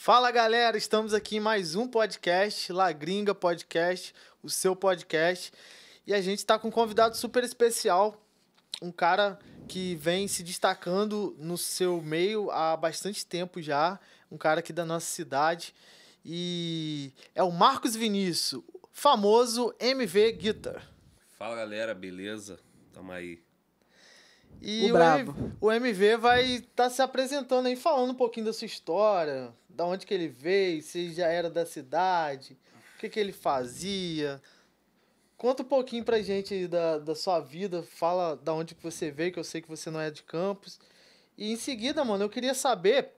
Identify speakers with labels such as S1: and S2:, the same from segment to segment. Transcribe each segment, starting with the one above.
S1: Fala galera, estamos aqui em mais um podcast, Lagringa Podcast, o seu podcast. E a gente está com um convidado super especial, um cara que vem se destacando no seu meio há bastante tempo já, um cara aqui da nossa cidade. E é o Marcos Vinícius, famoso MV Guitar.
S2: Fala galera, beleza? Tamo aí
S1: e o, o, o MV vai estar tá se apresentando aí, falando um pouquinho da sua história, da onde que ele veio, se já era da cidade, o que, que ele fazia. Conta um pouquinho pra gente da, da sua vida, fala da onde que você veio, que eu sei que você não é de Campos. E em seguida, mano, eu queria saber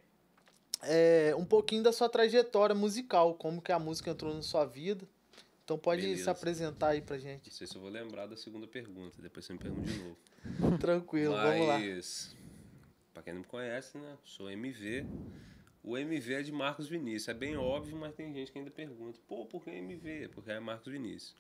S1: é, um pouquinho da sua trajetória musical, como que a música entrou na sua vida. Então pode Beleza. se apresentar aí pra gente.
S2: Não sei se eu vou lembrar da segunda pergunta, depois você me pergunta de novo. Tranquilo, Mas, vamos lá. Pra quem não me conhece, né? Sou MV. O MV é de Marcos Vinícius. É bem óbvio, mas tem gente que ainda pergunta: pô, por que MV? Porque é Marcos Vinícius.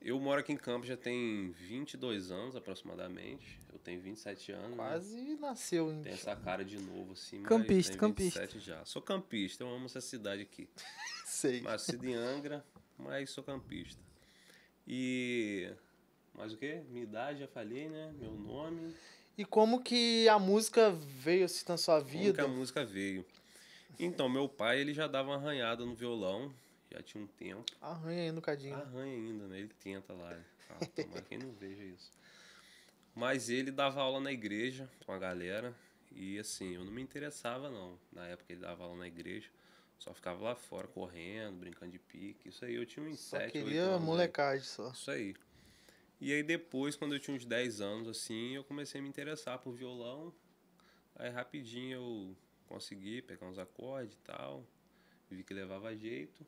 S2: Eu moro aqui em Campos já tem 22 anos aproximadamente. Eu tenho 27 anos. Né? Quase né? nasceu, hein? Tem essa cara de novo assim. Campista, campista. já. Sou campista, eu amo essa cidade aqui. Sei. Nascido em Angra, mas sou campista. E mas o quê? Minha
S1: idade, já falei, né? Meu nome. E como que a música veio assim na sua vida? Como que a música
S2: veio? Então, meu pai, ele já dava uma arranhada no violão, já tinha um tempo.
S1: Arranha ainda um cadinho. Arranha ainda, né?
S2: Ele tenta lá. Ah, tomara quem não veja isso. Mas ele dava aula na igreja com a galera. E assim, eu não me interessava não. Na época ele dava aula na igreja. Só ficava lá fora correndo, brincando de pique. Isso aí eu tinha um inseto só queria né?
S1: molecagem só. Isso aí.
S2: E aí depois, quando eu tinha uns 10 anos, assim, eu comecei a me interessar por violão. Aí rapidinho eu consegui pegar uns acordes e tal. Vi que levava jeito.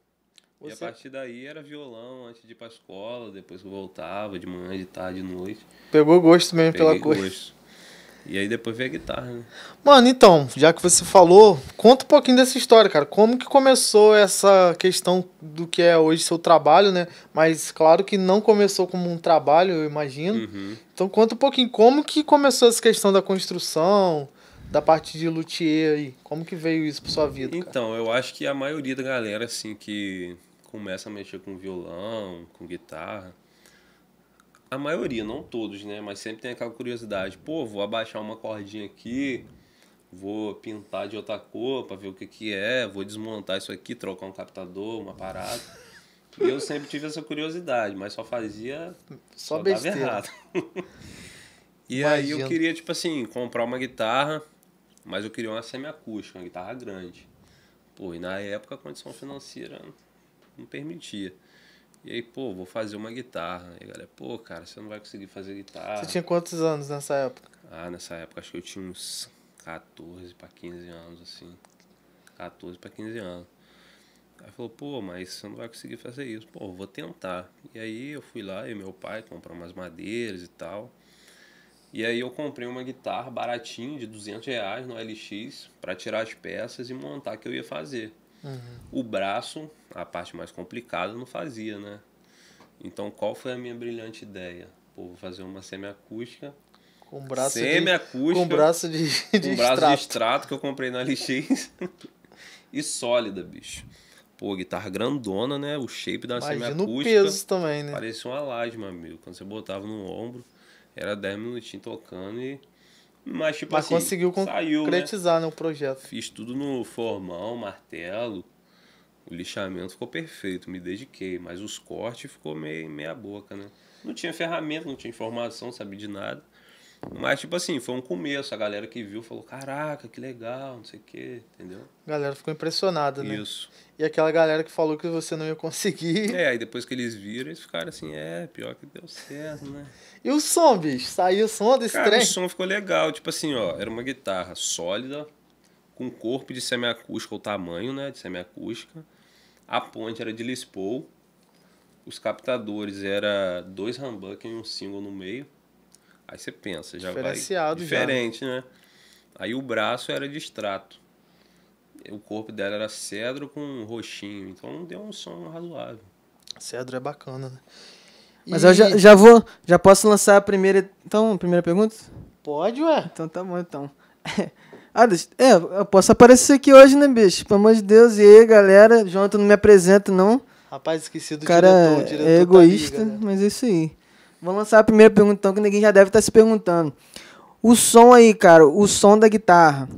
S2: Você... E a partir daí era violão antes de ir pra escola, depois eu voltava de manhã, de tarde, de noite.
S1: Pegou gosto mesmo Peguei pela coisa. Gosto.
S2: E aí depois veio a guitarra, né?
S1: Mano, então, já que você falou, conta um pouquinho dessa história, cara. Como que começou essa questão do que é hoje seu trabalho, né? Mas claro que não começou como um trabalho, eu imagino. Uhum. Então conta um pouquinho como que começou essa questão da construção, da parte de luthier aí. Como que veio isso pra sua vida?
S2: Então, eu acho que a maioria da galera, assim, que começa a mexer com violão, com guitarra, a maioria, não todos, né? Mas sempre tem aquela curiosidade. Pô, vou abaixar uma cordinha aqui, vou pintar de outra cor pra ver o que que é, vou desmontar isso aqui, trocar um captador, uma parada. E eu sempre tive essa curiosidade, mas só fazia... Só, só besteira. errado.
S3: e Imagina. aí eu queria,
S2: tipo assim, comprar uma guitarra, mas eu queria uma semiacústica, uma guitarra grande. Pô, e na época a condição financeira não permitia. E aí, pô, vou fazer uma guitarra. E a galera, pô, cara, você não vai conseguir fazer guitarra. Você tinha quantos anos nessa época? Ah, nessa época acho que eu tinha uns 14 para 15 anos, assim. 14 para 15 anos. Aí falou, pô, mas você não vai conseguir fazer isso. Pô, vou tentar. E aí eu fui lá e meu pai comprou umas madeiras e tal. E aí eu comprei uma guitarra baratinha de 200 reais no LX para tirar as peças e montar que eu ia fazer. Uhum. O braço, a parte mais complicada, não fazia, né? Então qual foi a minha brilhante ideia? Pô, vou fazer uma semiacústica. Com braço semiacústica. De, com braço de, de com braço extrato. de extrato que eu comprei na LX. e sólida, bicho. Pô, guitarra grandona, né? O shape da Imagina semiacústica. Imagina o peso também, né? Parecia uma laje, meu amigo. Quando você botava no ombro, era 10 minutinhos tocando e mas, tipo Mas assim, conseguiu saiu, né? concretizar né? no projeto. Fiz tudo no formão, martelo. O lixamento ficou perfeito, me dediquei. Mas os cortes ficou meio meia boca, né? Não tinha ferramenta, não tinha informação, sabia de nada. Mas, tipo assim, foi um começo. A galera que viu falou, caraca, que legal, não sei o quê, entendeu?
S1: A galera ficou impressionada, né? Isso. E aquela galera que falou que você não ia conseguir. É,
S2: aí depois que eles viram, eles ficaram assim, é, pior que deu
S1: certo, né? e o som, bicho? Saiu o som desse Cara, trem? o som
S2: ficou legal. Tipo assim, ó, era uma guitarra sólida, com corpo de semiacústica, o tamanho, né, de semiacústica. A ponte era de Les Paul. Os captadores era dois humbuckers e um single no meio. Aí você pensa, já vai né? diferente, já. né? Aí o braço era de extrato. O corpo dela era cedro com roxinho, então deu um som
S1: razoável. Cedro é bacana, né?
S3: Mas e... eu já, já vou, já posso lançar a primeira, então, a primeira pergunta?
S1: Pode, ué. Então tá bom, então. ah, deixa, é,
S3: eu posso aparecer aqui hoje, né, bicho? Pelo amor de Deus. E aí, galera? Jonathan não me apresenta, não.
S1: Rapaz, esqueci do cara
S3: diretor. O diretor é tá egoísta, tá mas é isso aí. Vou lançar a primeira pergunta, então, que ninguém já deve estar tá se perguntando. O som aí, cara, o som da guitarra,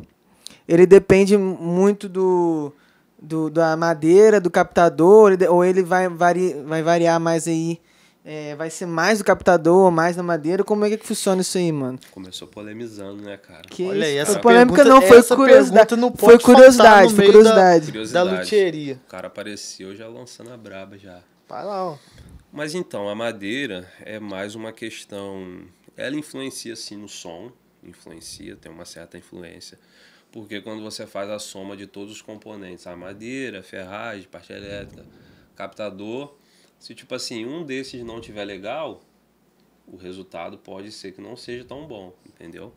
S3: ele depende muito do, do da madeira, do captador, ou ele vai, vari, vai variar mais aí? É, vai ser mais do captador, mais da madeira? Como é que funciona isso aí, mano?
S2: Começou polemizando, né, cara? Que Olha aí, essa polêmica pergunta, não foi curiosidade. Não foi curiosidade, foi curiosidade. Da, curiosidade. da luteria. O cara apareceu já lançando a braba já. Vai lá, ó. Mas então, a madeira é mais uma questão. Ela influencia sim no som, influencia, tem uma certa influência, porque quando você faz a soma de todos os componentes, a madeira, a ferragem, parte elétrica, captador, se tipo assim, um desses não tiver legal, o resultado pode ser que não seja tão bom, entendeu?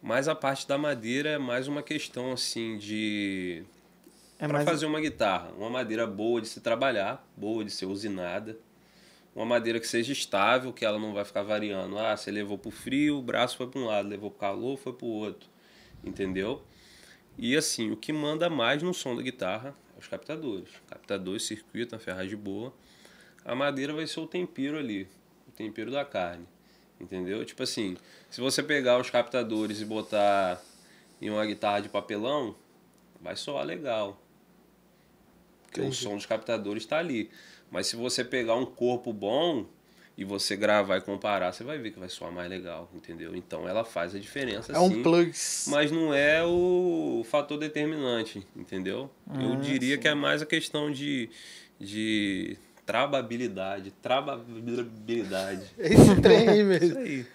S2: Mas a parte da madeira é mais uma questão assim de
S1: é para mais... fazer uma
S2: guitarra, uma madeira boa de se trabalhar, boa de ser usinada, uma madeira que seja estável, que ela não vai ficar variando. Ah, você levou para o frio, o braço foi para um lado, levou para calor, foi para o outro. Entendeu? E assim, o que manda mais no som da guitarra é os captadores. Captador, circuito, uma ferragem boa. A madeira vai ser o tempero ali, o tempero da carne. Entendeu? Tipo assim, se você pegar os captadores e botar em uma guitarra de papelão, vai soar legal. Porque Entendi. o som dos captadores está ali. Mas se você pegar um corpo bom e você gravar e comparar, você vai ver que vai soar mais legal, entendeu? Então ela faz a diferença. É sim, um plus. Mas não é o fator determinante, entendeu? Ah, Eu diria sim. que é mais a questão de, de trababilidade. é
S1: Esse trem aí mesmo. Isso aí.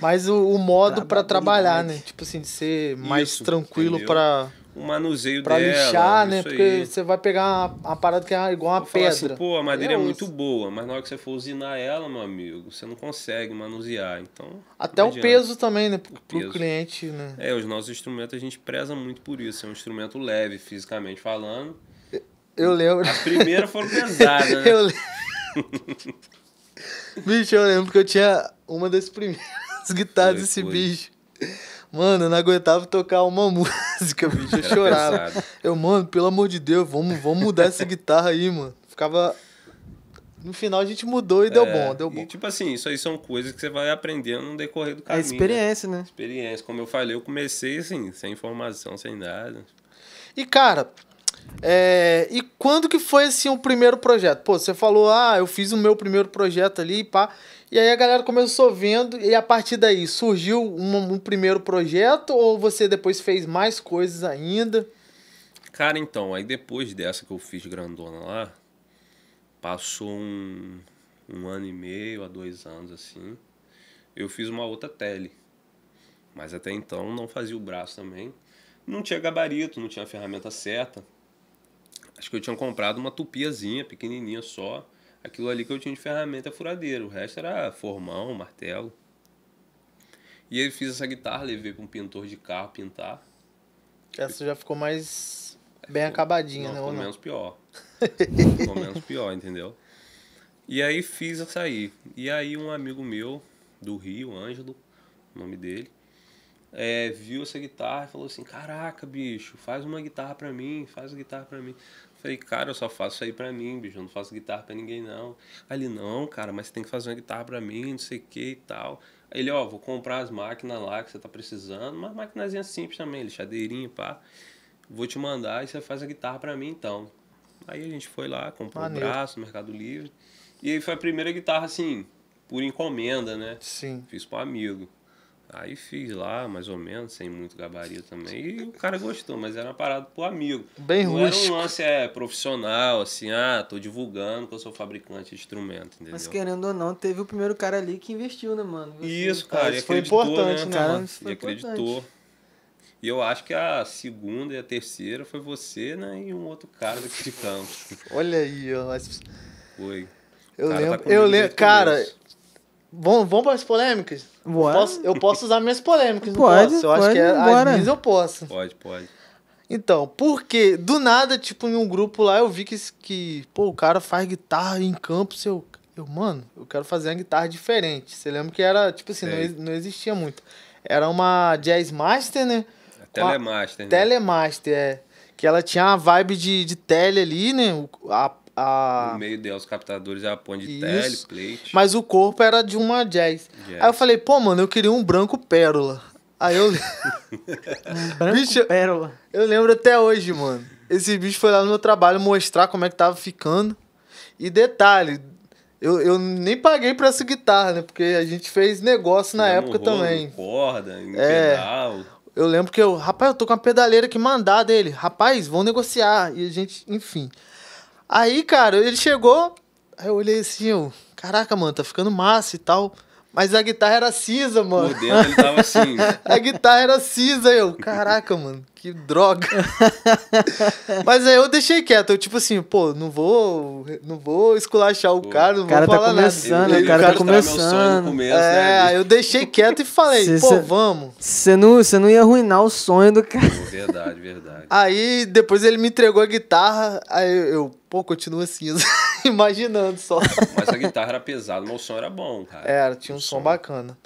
S1: Mas o, o modo para trabalhar, né? Tipo assim, de ser mais Isso, tranquilo para o manuseio pra dela. Pra lixar, né? Porque aí. você vai pegar uma, uma, parada que é igual uma assim, pedra. Assim, Pô, a madeira é, é muito
S2: boa, mas na hora que você for usinar ela, meu amigo, você não consegue manusear.
S1: Então. Até o peso também, né? Pro, pro cliente, né?
S2: É, os nossos instrumentos a gente preza muito por isso. É um instrumento leve, fisicamente falando. Eu lembro. a primeira foi pesada né? Eu lembro.
S1: bicho, eu lembro que eu tinha uma das primeiras guitarras desse bicho. Mano, eu não aguentava tocar uma música, bicho. Eu é chorava. Eu, mano, pelo amor de Deus, vamos, vamos mudar essa guitarra aí, mano. Ficava. No final a gente mudou e deu é, bom,
S2: deu bom. E, tipo assim, isso aí são coisas que você vai aprendendo no decorrer do é caminho. É experiência, né? né? Experiência. Como eu falei, eu comecei assim, sem informação, sem
S1: nada. E, cara, é, e quando que foi assim o primeiro projeto? Pô, você falou, ah, eu fiz o meu primeiro projeto ali, pá. E aí a galera começou vendo, e a partir daí surgiu um, um, primeiro projeto, ou você depois fez mais coisas ainda?
S2: Cara, então, aí depois dessa que eu fiz grandona lá, passou um, um ano e meio a dois anos assim, eu fiz uma outra tele. Mas até então não fazia o braço também. Não tinha gabarito, não tinha ferramenta certa. Acho que eu tinha comprado uma tupiazinha pequenininha só aquilo ali que eu tinha de ferramenta é furadeira. O resto era formão, martelo. E aí fiz essa guitarra, levei para um pintor de carro pintar.
S1: Essa já ficou mais é, bem ficou, acabadinha, não, né? Ficou não? menos pior. ficou menos
S2: pior, entendeu? E aí fiz essa aí. E aí um amigo meu do Rio, Ângelo, o nome dele, é, viu essa guitarra e falou assim: Caraca, bicho, faz uma guitarra pra mim, faz uma guitarra pra mim. Falei, cara, eu só faço isso aí pra mim, bicho. Eu não faço guitarra pra ninguém, não. Aí ele, não, cara, mas você tem que fazer uma guitarra pra mim, não sei o que e tal. Aí ele, ó, vou comprar as máquinas lá que você tá precisando. Uma maquinazinha simples também, lixadeirinha, pá. Vou te mandar e você faz a guitarra pra mim, então. Aí a gente foi lá, comprou Maneiro. um braço no Mercado Livre. E aí foi a primeira guitarra, assim, por encomenda, né? Sim. Fiz pro amigo. Aí fiz lá, mais ou menos, sem muito gabarito também. E o cara gostou, mas era uma parada pro amigo. Bem Não rústico. era um lance é, profissional, assim, ah, tô divulgando que eu sou fabricante de instrumento, entendeu? Mas
S3: querendo ou não, teve o primeiro cara ali que investiu, né, mano? Você, isso,
S2: tá cara, isso foi importante, né? Cara, né? isso foi e acreditou. Importante. E eu acho que a segunda e a terceira foi você, né? E um outro cara daqui de
S1: Olha aí, ó. Mas... Foi. Eu tá lembro, tá eu lembro. Cara, vamos para as polêmicas? Eu posso, eu posso usar minhas polêmicas, pode, posso? Eu pode, acho que é, bora. eu posso.
S2: Pode, pode.
S1: Então, porque do nada, tipo, em um grupo lá eu vi que, que pô, o cara faz guitarra em campo, seu. Eu, mano, eu quero fazer uma guitarra diferente. Você lembra que era, tipo assim, não, não existia muito. Era uma Jazz Master, né? É a telemaster. A, né? Telemaster, é. Que ela tinha uma vibe de, de tele ali, né? A, a... No
S2: meio dela, os captadores a ponte de tele, plate.
S1: Mas o corpo era de uma jazz. jazz. Aí eu falei, pô, mano, eu queria um branco pérola. Aí eu. branco bicho, pérola. Eu lembro até hoje, mano. Esse bicho foi lá no meu trabalho mostrar como é que tava ficando. E detalhe, eu, eu nem paguei pra essa guitarra, né? Porque a gente fez negócio na época rolo, também.
S2: Corda, em
S1: é, pedal. Eu lembro que eu, rapaz, eu tô com uma pedaleira que mandada dele. Rapaz, vão negociar. E a gente, enfim. Aí, cara, ele chegou, aí eu olhei assim, eu, caraca, mano, tá ficando massa e tal. Mas a guitarra era cinza, mano. Por dentro ele tava cinza. a guitarra era cinza, eu. Caraca, mano, que droga. Mas aí eu deixei quieto. Eu, tipo assim, pô, não vou. Não vou esculachar o pô, cara, não cara vou tá falar começando, nada. O cara, cara tá começando. Começo, né, é, né? aí eu deixei quieto e falei, cê, pô, cê, vamos.
S3: Você não, não ia arruinar o sonho do cara. Pô,
S1: verdade, verdade. Aí depois ele me entregou a guitarra, aí eu, pô, continua cinza. imaginando só. Mas a
S2: guitarra era pesada, mas o som era bom, cara. É,
S1: era, tinha um som, som, bacana.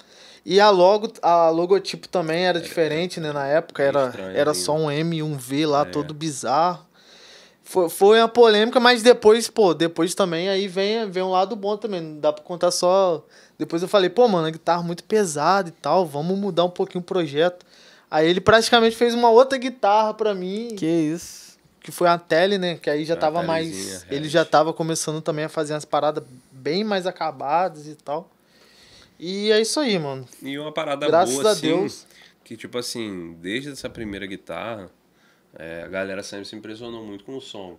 S1: E a, logo, a logotipo também era, era diferente, né? Na época era, era só um M e um V lá, é. todo bizarro. Foi, foi uma polêmica, mas depois, pô, depois também aí vem, vem um lado bom também. Não dá pra contar só. Depois eu falei, pô, mano, a guitarra muito pesada e tal, vamos mudar um pouquinho o projeto. Aí ele praticamente fez uma outra guitarra pra mim. Que isso que foi a tele, né? Que aí já tava mais. Realmente. Ele já tava começando também a fazer umas paradas bem mais acabadas e tal. E é isso aí, mano.
S2: E uma parada Graças boa, a assim, Deus. que tipo assim, desde essa primeira guitarra, é, a galera sempre se impressionou muito com o som.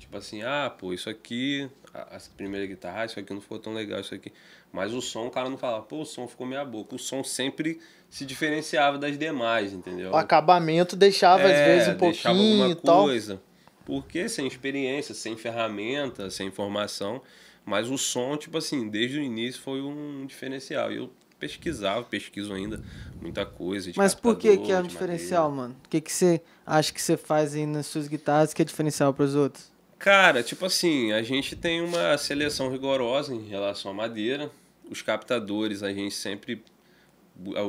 S2: Tipo assim, ah, pô, isso aqui, a, essa primeira guitarra, isso aqui não ficou tão legal, isso aqui. Mas o som, o cara não falava, pô, o som ficou meia boca. O som sempre se diferenciava das demais, entendeu? O
S1: acabamento deixava, é, às vezes, um pouquinho e tal. coisa.
S2: Porque sem experiência, sem ferramenta, sem informação. Mas o som, tipo assim, desde o início foi um diferencial. E eu pesquisava, pesquiso ainda muita coisa. Mas por que que é um diferencial,
S3: madeira. mano? O que que você acha que você faz aí nas suas guitarras que é diferencial para os outros?
S2: Cara, tipo assim, a gente tem uma seleção rigorosa em relação à madeira. Os captadores, a gente sempre.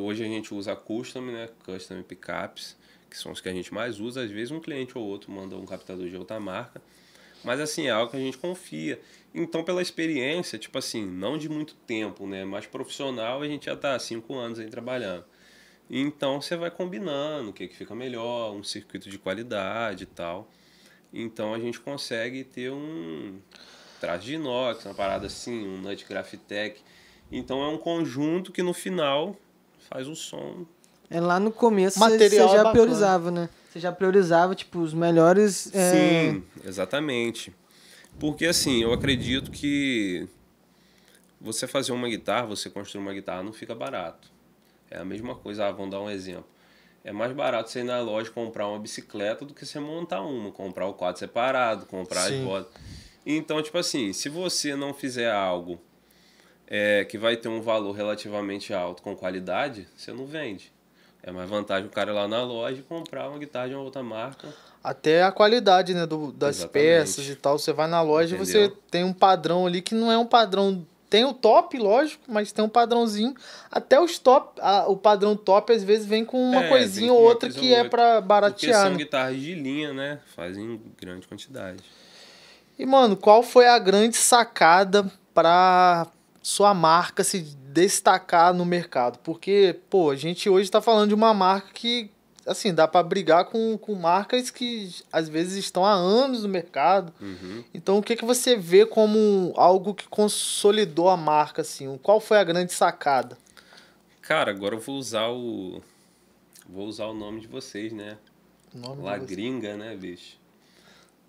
S2: Hoje a gente usa custom, né? Custom pickups, que são os que a gente mais usa. Às vezes um cliente ou outro manda um captador de outra marca. Mas assim, é algo que a gente confia. Então, pela experiência, tipo assim, não de muito tempo, né? Mas profissional, a gente já tá há cinco anos aí trabalhando. Então, você vai combinando o que, que fica melhor, um circuito de qualidade e tal. Então a gente consegue ter um traço de inox, uma parada assim, um nut grafitec Então é um conjunto que no final faz o som.
S3: É lá no começo Material você já é priorizava, né? Você já priorizava, tipo, os melhores. É... Sim,
S2: exatamente. Porque assim, eu acredito que você fazer uma guitarra, você construir uma guitarra, não fica barato. É a mesma coisa, ah, vamos dar um exemplo é mais barato você ir na loja comprar uma bicicleta do que você montar uma, comprar o quadro separado, comprar Sim. as botas. Então, tipo assim, se você não fizer algo é, que vai ter um valor relativamente alto com qualidade, você não vende. É mais vantagem o cara ir lá na loja e comprar uma guitarra
S1: de uma outra marca. Até a qualidade né, do, das Exatamente. peças e tal. Você vai na loja Entendeu? e você tem um padrão ali que não é um padrão tem o top, lógico, mas tem um padrãozinho. Até os top, a, o padrão top às vezes vem com uma é, coisinha ou uma outra que ou é para baratear. Porque são né?
S2: guitarras de linha, né? Fazem grande quantidade.
S1: E mano, qual foi a grande sacada para sua marca se destacar no mercado? Porque, pô, a gente hoje está falando de uma marca que assim, dá para brigar com, com marcas que às vezes estão há anos no mercado. Uhum. Então, o que, que você vê como algo que consolidou a marca, assim? Qual foi a grande sacada?
S2: Cara, agora eu vou usar o. Vou usar o nome de vocês, né? lagringa nome lá gringa, né, bicho?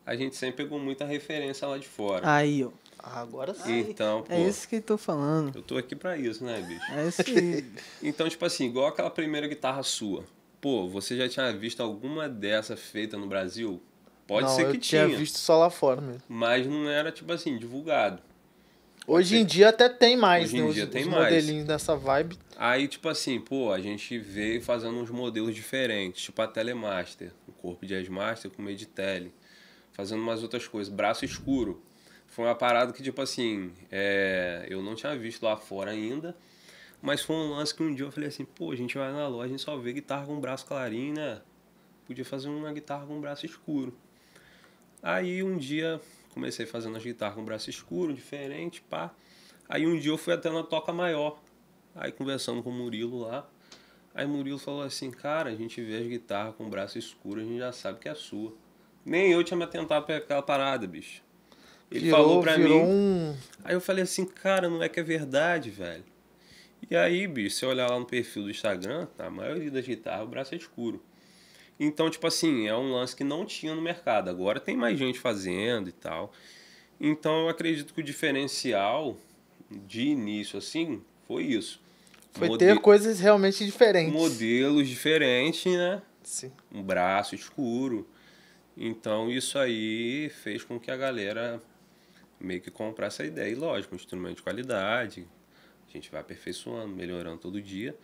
S2: A gente sempre pegou muita referência lá de fora. Aí, ó.
S3: Agora sim. Então, é pô, é isso que eu tô falando.
S2: Eu tô aqui pra isso, né, bicho? É isso então, tipo assim, igual aquela primeira guitarra sua pô, você já tinha visto alguma dessa feita no Brasil? Pode não, ser que eu tinha. tinha visto
S1: só lá fora mesmo.
S2: Mas não era, tipo
S1: assim, divulgado. Hoje em dia até tem mais, Hoje né? em Os, dia tem os mais. modelinhos dessa vibe.
S2: Aí, tipo assim, pô, a gente veio fazendo uns modelos diferentes, tipo a Telemaster, o corpo de Asmaster com Meditele, fazendo umas outras coisas, braço escuro. Foi uma parada que, tipo assim, é, eu não tinha visto lá fora ainda, mas foi um lance que um dia eu falei assim, pô, a gente vai na loja, e só vê guitarra com braço clarinho, né? Podia fazer uma guitarra com braço escuro. Aí um dia comecei fazendo as guitarras com braço escuro, diferente, pá. Aí um dia eu fui até na toca maior. Aí conversando com o Murilo lá. Aí Murilo falou assim, cara, a gente vê as guitarras com braço escuro, a gente já sabe que é sua. Nem eu tinha me atentado pra aquela parada, bicho. Ele virou, falou pra mim. Um... Aí eu falei assim, cara, não é que é verdade, velho. E aí, bicho, se olhar lá no perfil do Instagram, tá, a maioria das guitarras o braço é escuro. Então, tipo assim, é um lance que não tinha no mercado. Agora tem mais gente fazendo e tal. Então, eu acredito que o diferencial de início, assim, foi isso. Foi Mode... ter
S1: coisas realmente diferentes.
S2: Modelos diferentes, né? Sim. Um braço escuro. Então, isso aí fez com que a galera meio que comprasse a ideia. E, lógico, um instrumento de qualidade, a gente vai aperfeiçoando, melhorando todo dia,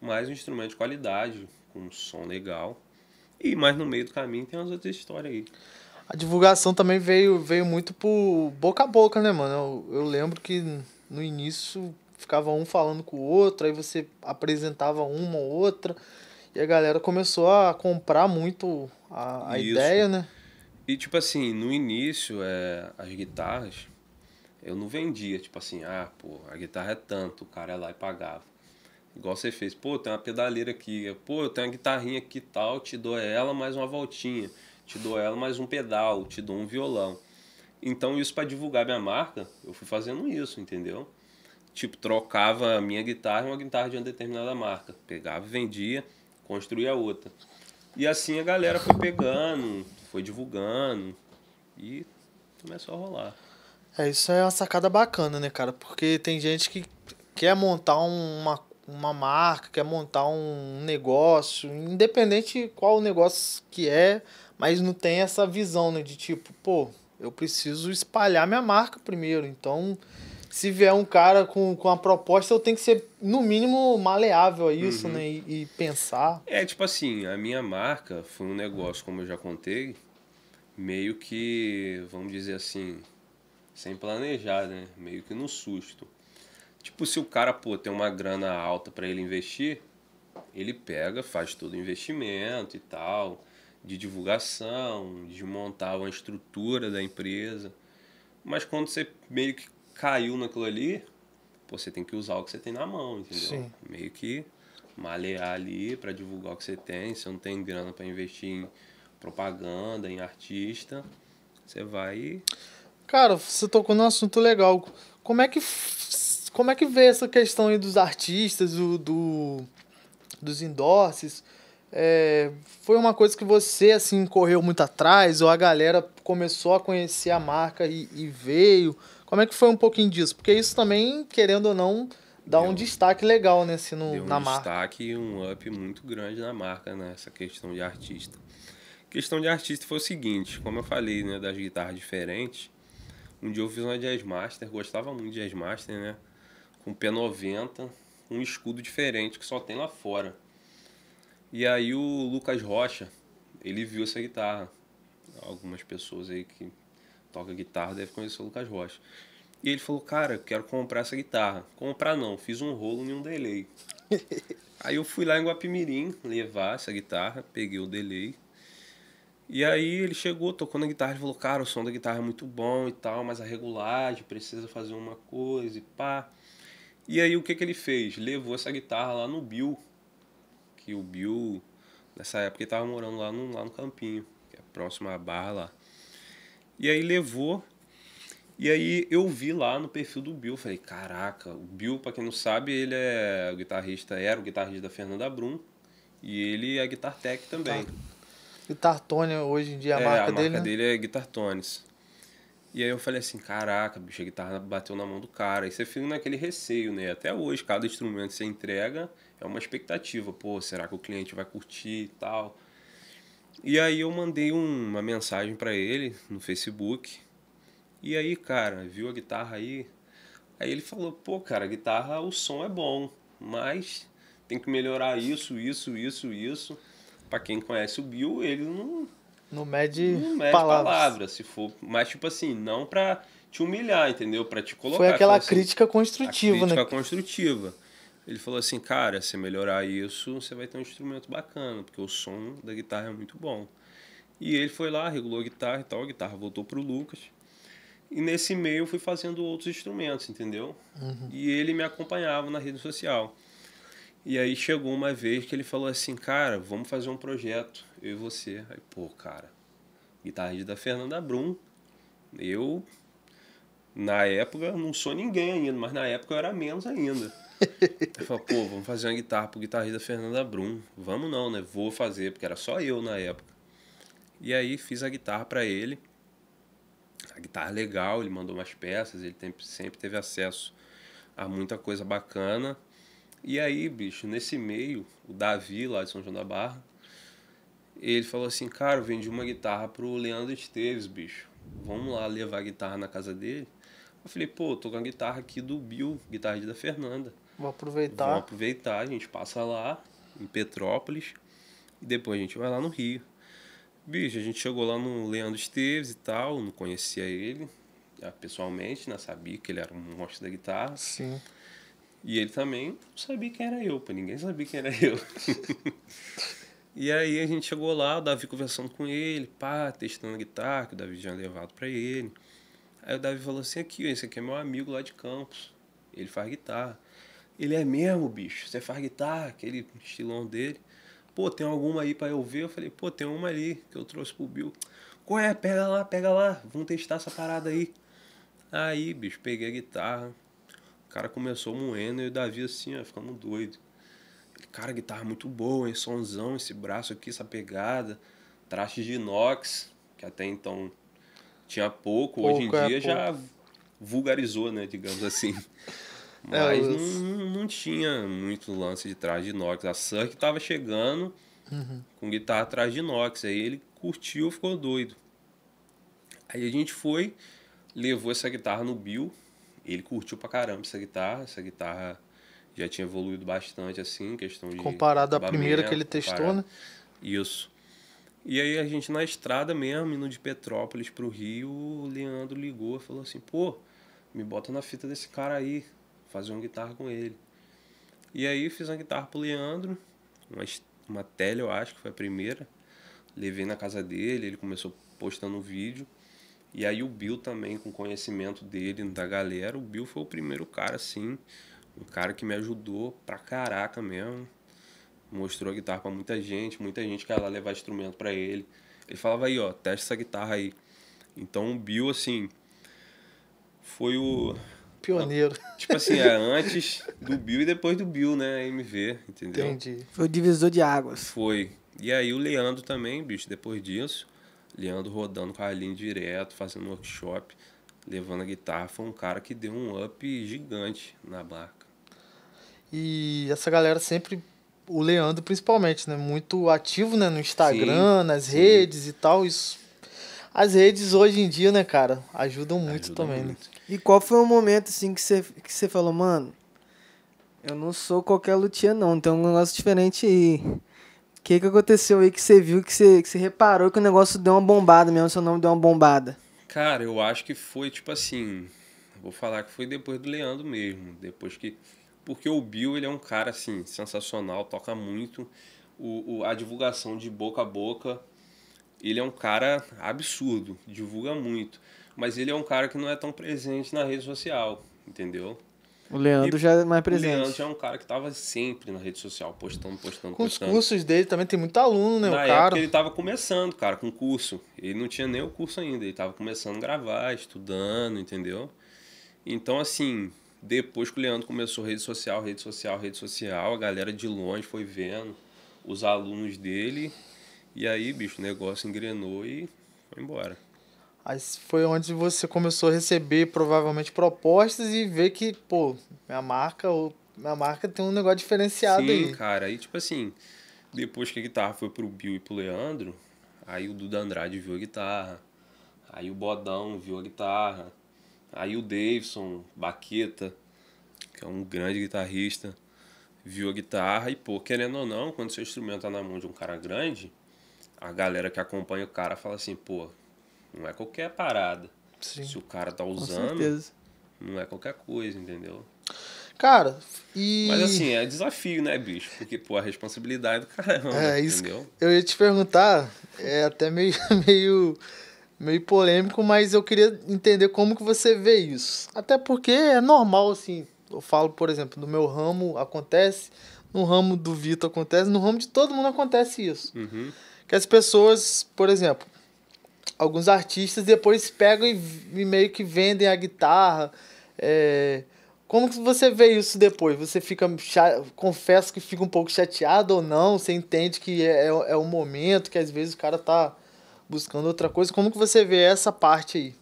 S2: mas um instrumento de qualidade, com um som legal. E mais no meio do caminho tem umas outras histórias aí.
S1: A divulgação também veio, veio muito por boca a boca, né, mano? Eu, eu lembro que no início ficava um falando com o outro, aí você apresentava uma ou outra, e a galera começou a comprar muito a, a ideia,
S2: né? E tipo assim, no início, é, as guitarras, eu não vendia, tipo assim, ah, pô, a guitarra é tanto, o cara ia lá e pagava. Igual você fez, pô, tem uma pedaleira aqui, pô, eu tenho uma guitarrinha aqui e tal, te dou ela mais uma voltinha, te dou ela mais um pedal, te dou um violão. Então isso para divulgar minha marca, eu fui fazendo isso, entendeu? Tipo, trocava a minha guitarra em uma guitarra de uma determinada marca. Pegava, vendia, construía outra. E assim a galera foi pegando, foi divulgando e começou a rolar.
S1: É, isso é uma sacada bacana, né, cara? Porque tem gente que quer montar uma, uma marca, quer montar um negócio, independente qual o negócio que é, mas não tem essa visão, né? De tipo, pô, eu preciso espalhar minha marca primeiro. Então, se vier um cara com, com a proposta, eu tenho que ser, no mínimo, maleável a isso, uhum. né? E, e, pensar.
S2: É, tipo assim, a minha marca foi um negócio, como eu já contei, meio que, vamos dizer assim, sem planejar, né? Meio que no susto. Tipo, se o cara, pô, tem uma grana alta para ele investir, ele pega, faz todo o investimento e tal, de divulgação, de montar uma estrutura da empresa. Mas quando você meio que caiu naquilo ali, pô, você tem que usar o que você tem na mão, entendeu? Sim. Meio que malear ali para divulgar o que você tem. Se não tem grana para investir em propaganda, em artista, você vai
S1: Cara, você tocou num assunto legal. Como é que como é que vê essa questão aí dos artistas, do, do dos endorses? É, foi uma coisa que você assim correu muito atrás ou a galera começou a conhecer a marca e, e veio? Como é que foi um pouquinho disso? Porque isso também, querendo ou não, dá deu, um destaque legal né, assim, no, na um marca.
S2: Um destaque e um up muito grande na marca nessa né, questão de artista. A questão de artista foi o seguinte, como eu falei, né, das guitarras diferentes, um dia eu fiz uma Jazz Master, gostava muito de Jazz Master, né? Com P90, um escudo diferente que só tem lá fora. E aí o Lucas Rocha, ele viu essa guitarra. Algumas pessoas aí que tocam guitarra devem conhecer o Lucas Rocha. E ele falou, cara, quero comprar essa guitarra. Comprar não, fiz um rolo e um delay. aí eu fui lá em Guapimirim levar essa guitarra, peguei o delay, e aí ele chegou, tocou na guitarra e falou, cara, o som da guitarra é muito bom e tal, mas a regulagem precisa fazer uma coisa e pá. E aí o que, que ele fez? Levou essa guitarra lá no Bill, que o Bill, nessa época, ele tava morando lá no, lá no Campinho, que é próximo à barra lá. E aí levou, e aí eu vi lá no perfil do Bill, falei, caraca, o Bill, para quem não sabe, ele é o guitarrista, era o guitarrista da Fernanda Brum, e ele é guitar tech também. Tá.
S1: Guitar Tone hoje em dia é a marca dele. A marca dele,
S2: né? é Guitar Tones. E aí eu falei assim, caraca, bicho, a guitarra bateu na mão do cara. E você fica naquele receio, né? Até hoje, cada instrumento que você entrega é uma expectativa. Pô, será que o cliente vai curtir e tal? E aí eu mandei um, uma mensagem para ele no Facebook. E aí, cara, viu a guitarra aí? Aí ele falou, pô, cara, a guitarra, o som é bom, mas tem que melhorar isso, isso, isso, isso para quem conhece o Bill, ele não.
S1: Não mede, não mede palavras.
S2: palavras. se for. Mas, tipo assim, não para te humilhar, entendeu? Para te colocar. Foi aquela assim, crítica
S1: construtiva, crítica né? Crítica
S2: construtiva. Ele falou assim, cara, se melhorar isso, você vai ter um instrumento bacana, porque o som da guitarra é muito bom. E ele foi lá, regulou a guitarra e tal, a guitarra voltou pro Lucas. E nesse meio eu fui fazendo outros instrumentos, entendeu? Uhum. E ele me acompanhava na rede social. E aí chegou uma vez que ele falou assim, cara, vamos fazer um projeto, eu e você. Aí, pô, cara, guitarrista da Fernanda Brum. Eu, na época, não sou ninguém ainda, mas na época eu era menos ainda. eu falei, pô, vamos fazer uma guitarra pro guitarrista da Fernanda Brum. Vamos não, né? Vou fazer, porque era só eu na época. E aí fiz a guitarra para ele. A guitarra legal, ele mandou umas peças, ele sempre teve acesso a muita coisa bacana. E aí, bicho, nesse meio, o Davi, lá de São João da Barra, ele falou assim, cara, eu vendi uma guitarra pro Leandro Esteves, bicho. Vamos lá levar a guitarra na casa dele. Eu falei, pô, tô com a guitarra aqui do Bill, guitarra da Fernanda. Vamos aproveitar. Vamos aproveitar, a gente passa lá em Petrópolis e depois a gente vai lá no Rio. Bicho, a gente chegou lá no Leandro Esteves e tal, não conhecia ele ah, pessoalmente, né? Sabia que ele era um monstro da guitarra. Sim. E ele também não sabia quem era eu, pô, ninguém sabia quem era eu. e aí a gente chegou lá, o Davi conversando com ele, pá, testando a guitarra, que o Davi tinha levado para ele. Aí o Davi falou assim, aqui, esse aqui é meu amigo lá de Campos, ele faz guitarra. Ele é mesmo, bicho, você faz guitarra, aquele estilão dele. Pô, tem alguma aí para eu ver? Eu falei, pô, tem uma ali que eu trouxe pro Bill. Qual é? Pega lá, pega lá, vamos testar essa parada aí. Aí, bicho, peguei a guitarra, o cara começou moendo e o Davi assim, ó, ficando doido. Ele, cara, guitarra muito boa, hein? Sonzão, esse braço aqui, essa pegada. Traste de inox, que até então tinha pouco, pouco hoje em é dia pouco. já vulgarizou, né, digamos assim. É, Mas é, não, não tinha muito lance de trás de inox. A que tava chegando uhum. com guitarra atrás de inox. Aí ele curtiu, ficou doido. Aí a gente foi, levou essa guitarra no Bill, ele curtiu pra caramba essa guitarra. Essa guitarra já tinha evoluído bastante, assim, questão de. Comparado à primeira que ele testou, né? comparado. né? Isso. E aí a gente na estrada mesmo, indo de Petrópolis pro Rio, o Leandro ligou e falou assim: pô, me bota na fita desse cara aí, fazer uma guitarra com ele. E aí fiz uma guitarra pro Leandro, uma, uma tele, eu acho que foi a primeira. Levei na casa dele, ele começou postando um vídeo. E aí o Bill também, com conhecimento dele, da galera, o Bill foi o primeiro cara, assim, o cara que me ajudou pra caraca mesmo. Mostrou a guitarra pra muita gente, muita gente quer lá levar instrumento pra ele. Ele falava aí, ó, testa essa guitarra aí. Então o Bill, assim, foi o...
S1: Pioneiro. Tipo assim, é antes
S2: do Bill e depois do Bill, né, MV, entendeu? Entendi.
S3: Foi o divisor de águas.
S2: Foi. E aí o Leandro também, bicho, depois disso Leandro rodando com a Aline direto, fazendo workshop, levando a guitarra. Foi um cara que deu um up gigante na barca.
S1: E essa galera sempre, o Leandro principalmente, né? Muito ativo né? no Instagram, sim, nas sim. redes e tal. Isso. As redes hoje em dia, né, cara, ajudam muito também, né? muito. Né? E qual foi o momento, assim, que você que você falou, mano, eu não sou qualquer lutinha,
S3: não, tem um negócio diferente aí que, que aconteceu aí que você viu, que você, que você reparou que o negócio deu uma bombada mesmo, seu nome deu uma bombada?
S2: Cara, eu acho que foi tipo assim. Vou falar que foi depois do Leandro mesmo. Depois que. Porque o Bill, ele é um cara assim, sensacional, toca muito. O, o, a divulgação de boca a boca, ele é um cara absurdo, divulga muito. Mas ele é um cara que não é tão presente na rede social, entendeu?
S3: O
S1: Leandro e já é mais presente. O Leandro
S2: é um cara que tava sempre na rede social, postando, postando, com postando. Com os
S1: cursos dele também tem muito aluno, né? Na o cara.
S2: ele tava começando, cara, com curso. Ele não tinha nem o curso ainda, ele tava começando a gravar, estudando, entendeu? Então, assim, depois que o Leandro começou rede social, rede social, rede social, a galera de longe foi vendo os alunos dele. E aí, bicho, o negócio
S1: engrenou e foi embora. Aí foi onde você começou a receber provavelmente propostas e ver que, pô, minha marca, minha marca tem um negócio diferenciado Sim, aí. Sim,
S2: cara. E tipo assim, depois que a guitarra foi pro Bill e pro Leandro, aí o Duda Andrade viu a guitarra. Aí o Bodão viu a guitarra. Aí o Davidson, Baqueta, que é um grande guitarrista, viu a guitarra. E, pô, querendo ou não, quando seu instrumento tá na mão de um cara grande, a galera que acompanha o cara fala assim, pô, não é qualquer parada. Sim. Se o cara tá usando, não é qualquer coisa, entendeu?
S1: Cara, e. Mas assim,
S2: é desafio, né, bicho? Porque, pô, a responsabilidade do caramba. É, é isso. Entendeu?
S1: Eu ia te perguntar, é até meio, meio, meio polêmico, mas eu queria entender como que você vê isso. Até porque é normal, assim, eu falo, por exemplo, no meu ramo acontece, no ramo do Vitor acontece, no ramo de todo mundo acontece isso. Uhum. Que as pessoas, por exemplo, alguns artistas depois pegam e, e meio que vendem a guitarra. É... Como que você vê isso depois? Você fica. Confesso que fica um pouco chateado ou não? Você entende que é, é um é momento, que às vezes o cara tá buscando outra coisa. Como que você vê essa parte aí?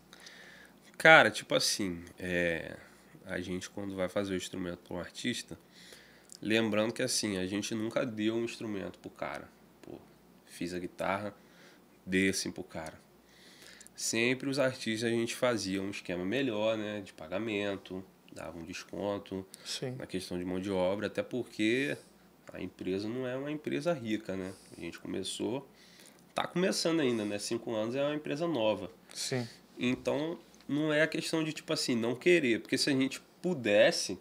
S2: Cara, tipo assim, é, a gente quando vai fazer o instrumento para um artista, lembrando que assim, a gente nunca deu um instrumento pro cara. Pô, fiz a guitarra, dei assim pro cara sempre os artistas a gente fazia um esquema melhor, né? De pagamento, dava um desconto Sim. na questão de mão de obra, até porque a empresa não é uma empresa rica, né? A gente começou, tá começando ainda, né? Cinco anos é uma empresa nova. Sim. Então não é a questão de tipo assim não querer, porque se a gente pudesse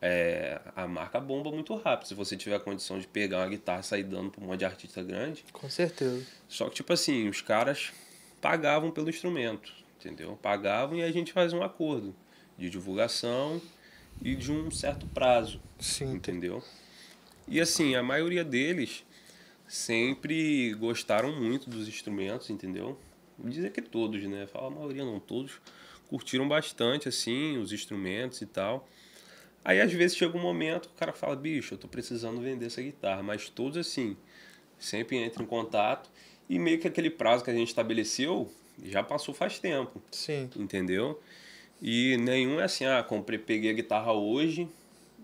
S2: é, a marca bomba muito rápido. Se você tiver a condição de pegar uma guitarra e sair dando para um monte de artista grande.
S1: Com certeza.
S2: Só que, tipo assim, os caras pagavam pelo instrumento, entendeu? Pagavam e a gente faz um acordo de divulgação e de um certo prazo, Sim. entendeu? E assim, a maioria deles sempre gostaram muito dos instrumentos, entendeu? Dizer que todos, né? Fala a maioria não, todos curtiram bastante assim os instrumentos e tal. Aí às vezes chega um momento que o cara fala: "Bicho, eu tô precisando vender essa guitarra", mas todos assim sempre entram em contato e meio que aquele prazo que a gente estabeleceu já passou faz tempo. Sim. Entendeu? E nenhum é assim, ah, comprei, peguei a guitarra hoje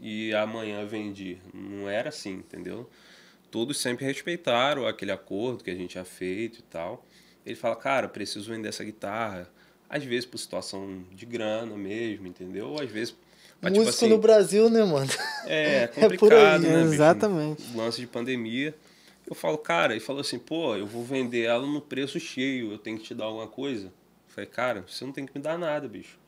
S2: e amanhã vendi. Não era assim, entendeu? Todos sempre respeitaram aquele acordo que a gente tinha feito e tal. Ele fala, cara, preciso vender essa guitarra. Às vezes por situação de grana mesmo, entendeu? Ou às vezes. Mas, tipo Músico tipo assim, no
S1: Brasil, né, mano? É, complicado, é por aí, né?
S2: Exatamente. Bicho? Lance de pandemia. Eu falo, cara, e falou assim, pô, eu vou vender ela no preço cheio, eu tenho que te dar alguma coisa. Eu falei, cara, você não tem que me dar nada, bicho.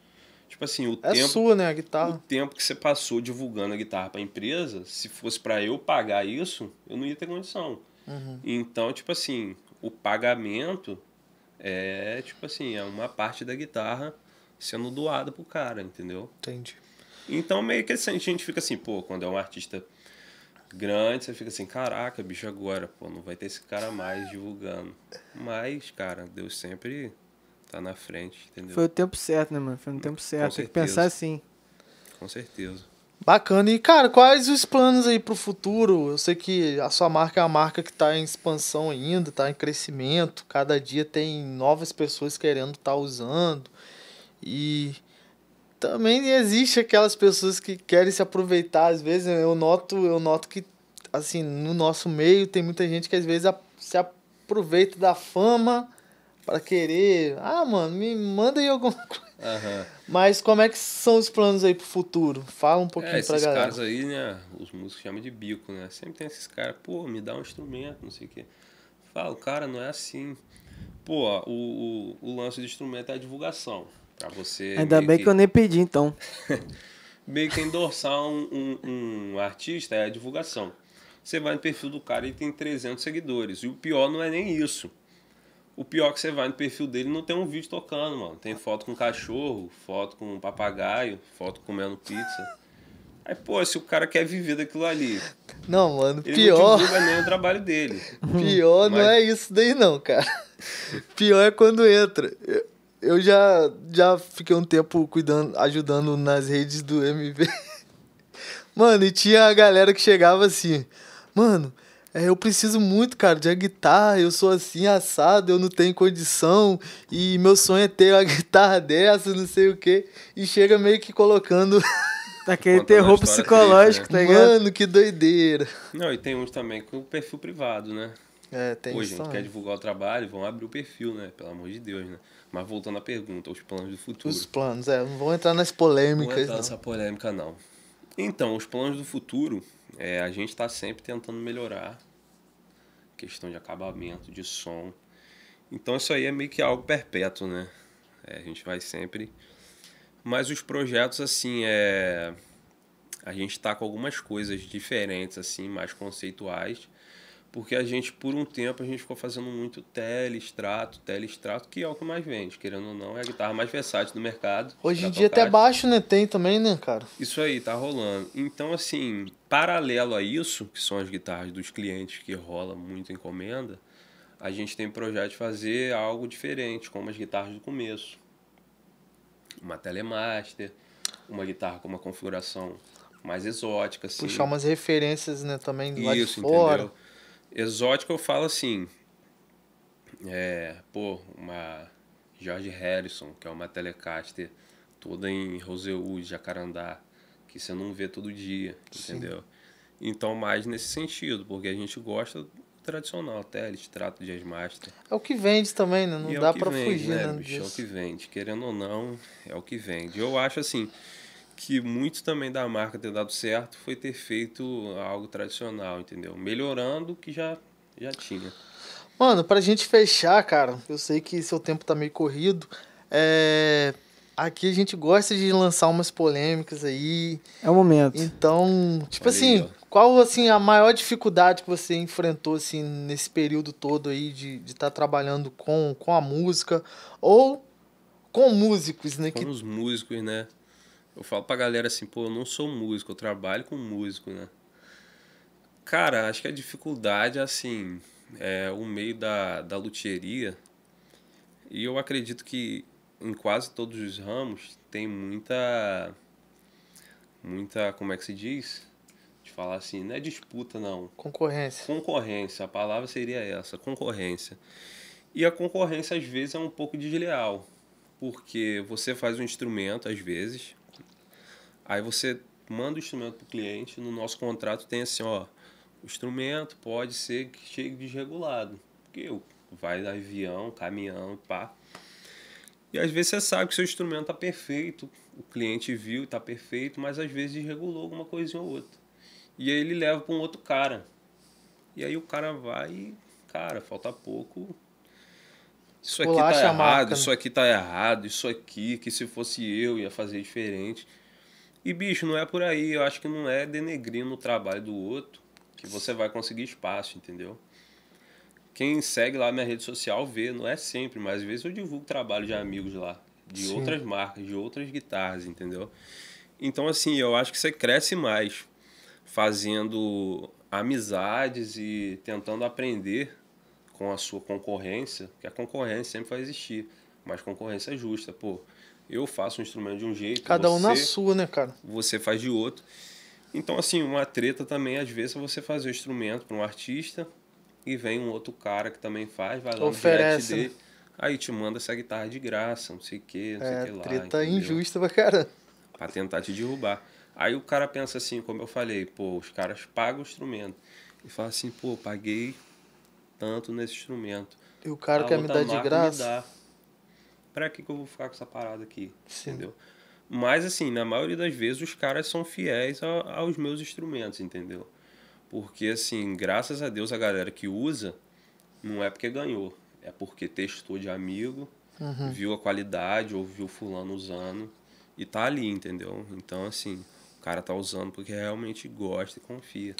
S2: Tipo assim, o é tempo. sua,
S1: né, a guitarra? O
S2: tempo que você passou divulgando a guitarra pra empresa, se fosse para eu pagar isso, eu não ia ter condição. Uhum. Então, tipo assim, o pagamento é, tipo assim, é uma parte da guitarra sendo doada pro cara, entendeu? Entendi. Então, meio que assim, a gente fica assim, pô, quando é um artista grande, você fica assim, caraca, bicho, agora, pô, não vai ter esse cara mais divulgando. Mas, cara, Deus sempre tá na frente, entendeu? Foi o
S1: tempo certo, né, mano? Foi no tempo certo. Tem que pensar assim.
S2: Com certeza.
S1: Bacana. E, cara, quais os planos aí pro futuro? Eu sei que a sua marca é uma marca que tá em expansão ainda, tá em crescimento. Cada dia tem novas pessoas querendo estar tá usando. E também existe aquelas pessoas que querem se aproveitar às vezes né? eu noto eu noto que assim no nosso meio tem muita gente que às vezes se aproveita da fama para querer ah mano me manda aí alguma coisa uhum. mas como é que são os planos aí pro futuro fala um é, pouquinho é, esses pra esses caras
S2: aí né os músicos chamam de bico né sempre tem esses caras pô me dá um instrumento não sei o quê fala cara não é assim pô o, o, o lance de instrumento é a divulgação Pra você. Ainda bem que... que... eu nem pedi,
S3: então.
S2: meio que endossar um, um, um artista é a divulgação. Você vai no perfil do cara e tem 300 seguidores. E o pior não é nem isso. O pior é que você vai no perfil dele não tem um vídeo tocando, mano. Tem foto com cachorro, foto com papagaio, foto comendo pizza. Aí, pô, se o cara quer viver daquilo ali.
S1: Não, mano, ele pior. Não divulga
S2: nem o trabalho dele. Pior Mas... não
S1: é isso daí, não, cara. Pior é quando entra eu já, já fiquei um tempo cuidando, ajudando nas redes do MV. Mano, e tinha a galera que chegava assim, mano, é, eu preciso muito, cara, de uma guitarra, eu sou assim, assado, eu não tenho condição, e meu sonho é ter uma guitarra dessa, não sei o quê. E chega meio que colocando. Aquele Contando terror psicológico, triste, né? tá ligado? Mano, que doideira.
S2: Não, e tem uns também com perfil privado, né? É, tem Pô, gente, quer divulgar o trabalho, vão abrir o perfil, né? Pelo amor de Deus, né? Mas voltando à pergunta, os planos do futuro. Os
S1: planos, é, não vou entrar nas polêmicas. Não vou entrar nessa
S2: polêmica, não. Então, os planos do futuro, é, a gente está sempre tentando melhorar. Questão de acabamento, de som. Então, isso aí é meio que algo perpétuo, né? É, a gente vai sempre. Mas os projetos, assim, é. A gente está com algumas coisas diferentes, assim, mais conceituais porque a gente, por um tempo, a gente ficou fazendo muito tele extrato tele extrato que é o que mais vende, querendo ou não, é a guitarra mais versátil do mercado. Hoje em dia tocar. até
S1: baixo, né? Tem também, né, cara?
S2: Isso aí, tá rolando. Então, assim, paralelo a isso, que são as guitarras dos clientes que rola muito encomenda, a gente tem projeto de fazer algo diferente, como as guitarras do começo. Uma Telemaster, uma guitarra com uma configuração mais exótica, assim. Puxar umas
S1: referências, né, também do Isso, de fora. Entendeu?
S2: Exótico eu falo assim. É, pô, uma George Harrison, que é uma Telecaster toda em Rosewood, Jacarandá, que você não vê todo dia, Sim. entendeu? Então, mais nesse sentido, porque a gente gosta tradicional, Teles, Trato, Jazz Master.
S1: É o que vende também, né? Não e é dá é para fugir, né? né bicho, é o que
S2: vende, querendo ou não, é o que vende. Eu acho assim, que muito também da marca ter dado certo foi ter feito algo tradicional, entendeu? Melhorando o que já, já tinha.
S1: Mano, pra gente fechar, cara, eu sei que seu tempo tá meio corrido. É... Aqui a gente gosta de lançar umas polêmicas aí. É o momento. Então, tipo Olha assim, aí, qual assim a maior dificuldade que você enfrentou assim nesse período todo aí de estar de tá trabalhando com, com a música ou com músicos, né? Com que... os
S2: músicos, né? Eu falo pra galera assim, pô, eu não sou músico, eu trabalho com músico, né? Cara, acho que a dificuldade, assim, é o meio da, da luthieria. E eu acredito que em quase todos os ramos tem muita. Muita. Como é que se diz? De falar assim, não é disputa, não. Concorrência. Concorrência, a palavra seria essa, concorrência. E a concorrência, às vezes, é um pouco desleal. Porque você faz um instrumento, às vezes, Aí você manda o instrumento para o cliente, no nosso contrato tem assim, ó, o instrumento pode ser que chegue desregulado, porque vai avião, caminhão, pá. E às vezes você sabe que seu instrumento tá perfeito, o cliente viu, tá perfeito, mas às vezes desregulou alguma coisinha ou outra. E aí ele leva para um outro cara. E aí o cara vai e, cara, falta pouco. Isso aqui Olá, tá errado, né? isso aqui tá errado, isso aqui, que se fosse eu ia fazer diferente. E, bicho, não é por aí. Eu acho que não é denegrindo o trabalho do outro que você vai conseguir espaço, entendeu? Quem segue lá minha rede social vê, não é sempre, mas às vezes eu divulgo trabalho de amigos lá, de Sim. outras marcas, de outras guitarras, entendeu? Então, assim, eu acho que você cresce mais fazendo amizades e tentando aprender com a sua concorrência, que a concorrência sempre vai existir, mas concorrência justa, pô. Eu faço um instrumento de um jeito. Cada um na sua, né, cara? Você faz de outro. Então, assim, uma treta também, às vezes, é você fazer o instrumento para um artista e vem um outro cara que também faz, vai lá Oferece, no direct né? dele. Aí te manda essa guitarra de graça, não sei o que, não é, sei o é, que lá. Treta
S1: entendeu? injusta pra caramba.
S2: Pra tentar te derrubar. Aí o cara pensa assim, como eu falei, pô, os caras pagam o instrumento. E fala assim, pô, paguei tanto nesse instrumento.
S1: E o cara a quer me dar de graça? Me dá
S2: pra que, que eu vou ficar com essa parada aqui? Sim. Entendeu? Mas, assim, na maioria das vezes os caras são fiéis a, aos meus instrumentos, entendeu? Porque, assim, graças a Deus a galera que usa não é porque ganhou, é porque testou de amigo, uhum. viu a qualidade, ouviu fulano usando e tá ali, entendeu? Então, assim, o cara tá usando porque realmente gosta e confia.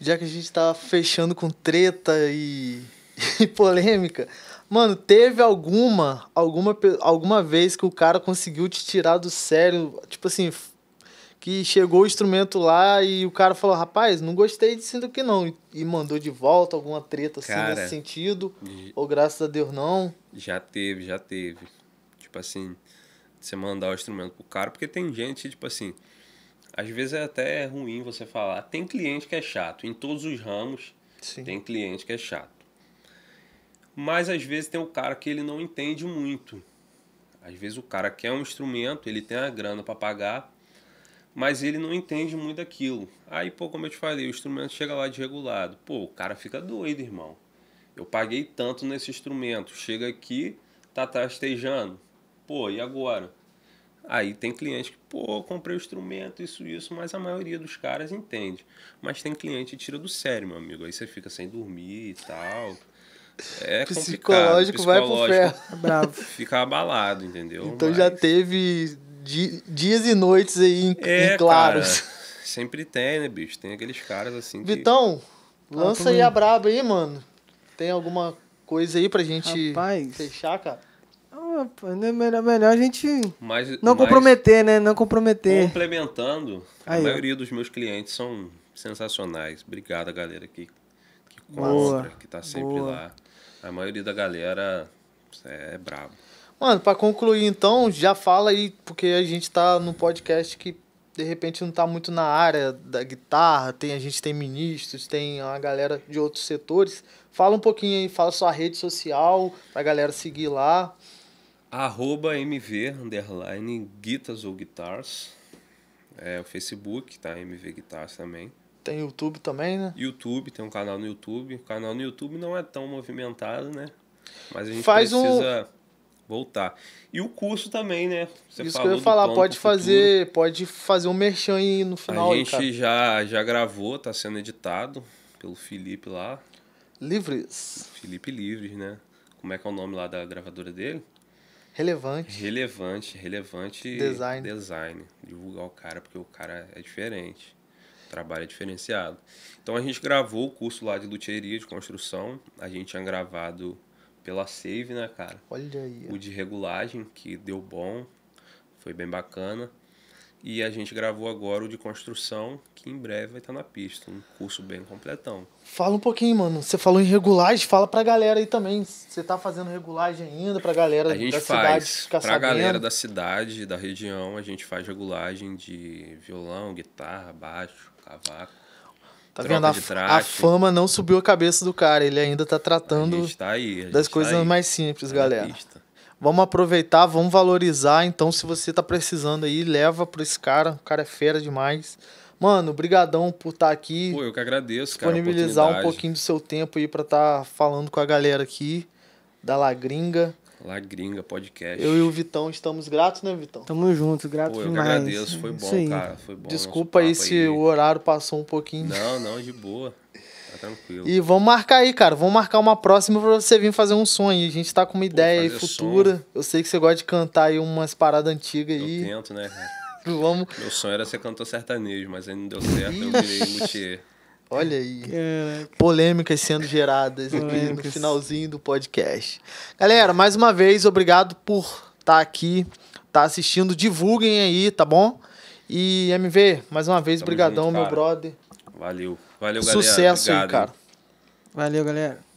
S1: Já que a gente tá fechando com treta e, e polêmica, Mano, teve alguma, alguma, alguma vez que o cara conseguiu te tirar do sério? Tipo assim, que chegou o instrumento lá e o cara falou, rapaz, não gostei disso que não. E mandou de volta alguma treta assim cara, nesse sentido? Ou graças a Deus não?
S2: Já teve, já teve. Tipo assim, você mandar o instrumento pro cara, porque tem gente, tipo assim, às vezes é até ruim você falar. Tem cliente que é chato, em todos os ramos Sim. tem cliente que é chato. Mas às vezes tem o um cara que ele não entende muito. Às vezes o cara quer um instrumento, ele tem a grana para pagar, mas ele não entende muito daquilo. Aí, pô, como eu te falei, o instrumento chega lá desregulado. Pô, o cara fica doido, irmão. Eu paguei tanto nesse instrumento, chega aqui, tá trastejando. Pô, e agora? Aí tem cliente que, pô, comprei o instrumento, isso, isso, mas a maioria dos caras entende. Mas tem cliente que tira do sério, meu amigo. Aí você fica sem dormir e tal. É psicológico, psicológico vai pro ferro. É bravo. Fica abalado, entendeu? Então Mas... já
S1: teve dias e noites aí em, é, em claros. Cara,
S2: sempre tem, né, bicho? Tem aqueles caras
S1: assim. Vitão, que... lança ah, aí a braba aí, mano. Tem alguma coisa aí pra gente Rapaz. fechar, cara?
S3: É melhor, melhor a gente
S1: mas, não mas comprometer,
S3: né? Não comprometer.
S2: Complementando, aí, a maioria ó. dos meus clientes são sensacionais. Obrigado a galera que, que compra, boa, que tá sempre boa. lá. A maioria da galera é, é brabo.
S1: Mano, para concluir então, já fala aí, porque a gente tá num podcast que de repente não tá muito na área da guitarra, tem a gente tem ministros, tem uma galera de outros setores. Fala um pouquinho aí, fala sua rede social pra galera seguir lá.
S2: Arroba MV, underline, guitas ou guitars. É o Facebook, tá? MV Guitars também. Tem YouTube também, né? YouTube, tem um canal no YouTube. O canal no YouTube não é tão movimentado, né? Mas a gente Faz precisa um... voltar. E o curso também, né? Você Isso que eu ia falar, pode fazer,
S1: pode fazer um merchan aí no final. A gente aí,
S2: Já, já gravou, tá sendo editado pelo Felipe lá. Livres. Felipe Livres, né? Como é que é o nome lá da gravadora dele? Relevante. Relevante, relevante. Design. Design. Divulgar o cara, porque o cara é diferente trabalho é diferenciado. Então a gente gravou o curso lá de luteria, de construção. A gente tinha gravado pela Save, né, cara? Olha aí. O de regulagem, que deu bom, foi bem bacana. E a gente gravou agora o de construção, que em breve vai estar na pista. Um curso bem completão.
S1: Fala um pouquinho, mano. Você falou em regulagem, fala pra galera aí também. Você tá fazendo regulagem ainda pra galera a gente da faz, cidade ficar pra sabendo? galera da
S2: cidade, da região, a gente faz regulagem de violão, guitarra, baixo, Cavaco.
S1: Tá vendo? A, a, fama não subiu a cabeça do cara. Ele ainda tá tratando tá aí, das tá coisas aí. mais simples, tá galera. Vamos aproveitar, vamos valorizar. Então, se você tá precisando aí, leva pra esse cara. O cara é fera demais. Mano, brigadão por estar tá aqui. Pô, eu
S2: que agradeço, cara. Disponibilizar um pouquinho
S1: do seu tempo aí pra estar tá falando com a galera aqui da Lagringa.
S2: Lá Gringa Podcast. Eu e o
S1: Vitão estamos gratos, né, Vitão? Tamo junto, grato Pô, eu demais. Eu agradeço, foi bom, cara. Foi bom. Desculpa aí se aí. o horário passou um pouquinho. Não, não, de boa. Tá tranquilo. E vamos marcar aí, cara. Vamos marcar uma próxima pra você vir fazer um sonho. A gente tá com uma Pô, ideia aí futura. Som. Eu sei que você gosta de cantar aí umas paradas antigas aí. Eu tento, né, cara? vamos.
S2: Meu sonho era ser cantor sertanejo, mas aí não deu certo. eu virei luthier.
S1: Olha aí. Caraca. Polêmicas sendo geradas aqui no finalzinho do podcast. Galera, mais uma vez, obrigado por estar tá aqui, estar tá assistindo. Divulguem aí, tá bom? E MV, mais uma vez, Tamo brigadão, junto, meu brother. Valeu. Valeu, galera. Sucesso obrigado. aí, cara. Valeu, galera.